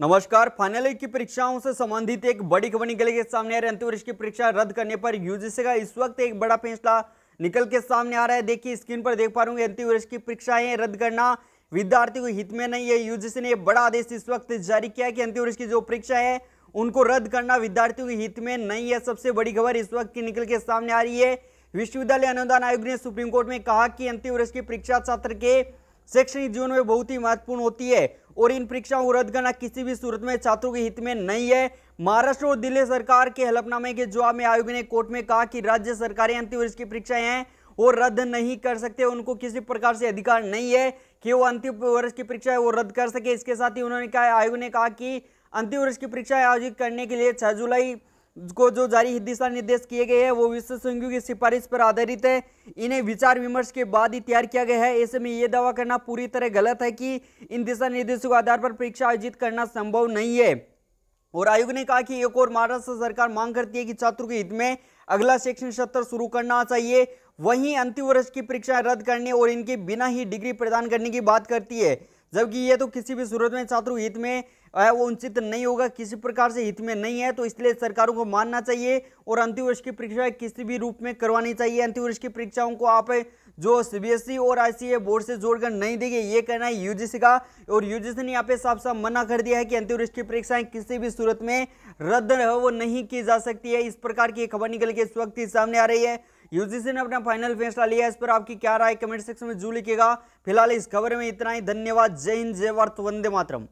नमस्कार फाइनल की परीक्षाओं से संबंधित एक बड़ी खबर निकल के सामने आ रही है अंतिम वर्ष की परीक्षा रद्द करने पर यूजीसी का इस वक्त एक बड़ा फैसला निकल के सामने आ रहा है देखिए स्क्रीन पर देख पा रहे अंतिम वर्ष की परीक्षाएं रद्द करना विद्यार्थी को हित में नहीं है यूजीसी ने बड़ा आदेश इस वक्त जारी किया कि अंतिम वर्ष की जो परीक्षा है उनको रद्द करना विद्यार्थियों के हित में नहीं है सबसे बड़ी खबर इस वक्त की निकल के सामने आ रही है विश्वविद्यालय अनुदान आयोग ने सुप्रीम कोर्ट में कहा कि अंतिम वर्ष की परीक्षा छात्र के शैक्षणिक जीवन में बहुत ही महत्वपूर्ण होती है और इन परीक्षाओं को रद्द करना किसी भी सूरत में छात्रों के हित में नहीं है महाराष्ट्र और दिल्ली सरकार के हलफनामे के जवाब में आयोग ने कोर्ट में कहा कि राज्य सरकारें अंतिम वर्ष की परीक्षाएं हैं वो रद्द नहीं कर सकते उनको किसी प्रकार से अधिकार नहीं है कि वो अंतिम वर्ष की परीक्षा वो रद्द कर सके इसके साथ ही उन्होंने कहा आयोग ने कहा कि अंतिम वर्ष की परीक्षाएं आयोजित करने के लिए छह जुलाई को जो जारी दिशा निर्देश किए गए हैं वो विशेषज्ञों की सिफारिश पर आधारित है इन्हें विचार विमर्श के बाद ही तैयार किया गया है ऐसे में ये दावा करना पूरी तरह गलत है कि इन दिशा निर्देशों के आधार पर परीक्षा आयोजित करना संभव नहीं है और आयोग ने कहा कि एक और महाराष्ट्र सरकार मांग करती है कि छात्रों के हित में अगला शैक्षणिक सत्र शुरू करना चाहिए वहीं अंतिम वर्ष की परीक्षाएं रद्द करने और इनके बिना ही डिग्री प्रदान करने की बात करती है जबकि ये तो किसी भी सूरत में छात्र हित में वो उचित नहीं होगा किसी प्रकार से हित में नहीं है तो इसलिए सरकारों को मानना चाहिए और अंतिम वर्ष की परीक्षाएं किसी भी रूप में करवानी चाहिए अंतिम वर्ष की परीक्षाओं को आप जो सीबीएसई e और आई बोर्ड से जोड़कर नहीं देंगे ये कहना है यूजीसी का और यूजीसी ने यहाँ पे साफ साफ मना कर दिया है कि अंतिम वर्ष की परीक्षाएं किसी भी सूरत में रद्द वो नहीं की जा सकती है इस प्रकार की खबर निकल के इस वक्त ही सामने आ रही है यूजीसी ने अपना फाइनल फैसला लिया इस पर आपकी क्या राय कमेंट सेक्शन में जू लिखेगा फिलहाल इस खबर में इतना ही धन्यवाद जय हिंद जय वर्त वंदे मातरम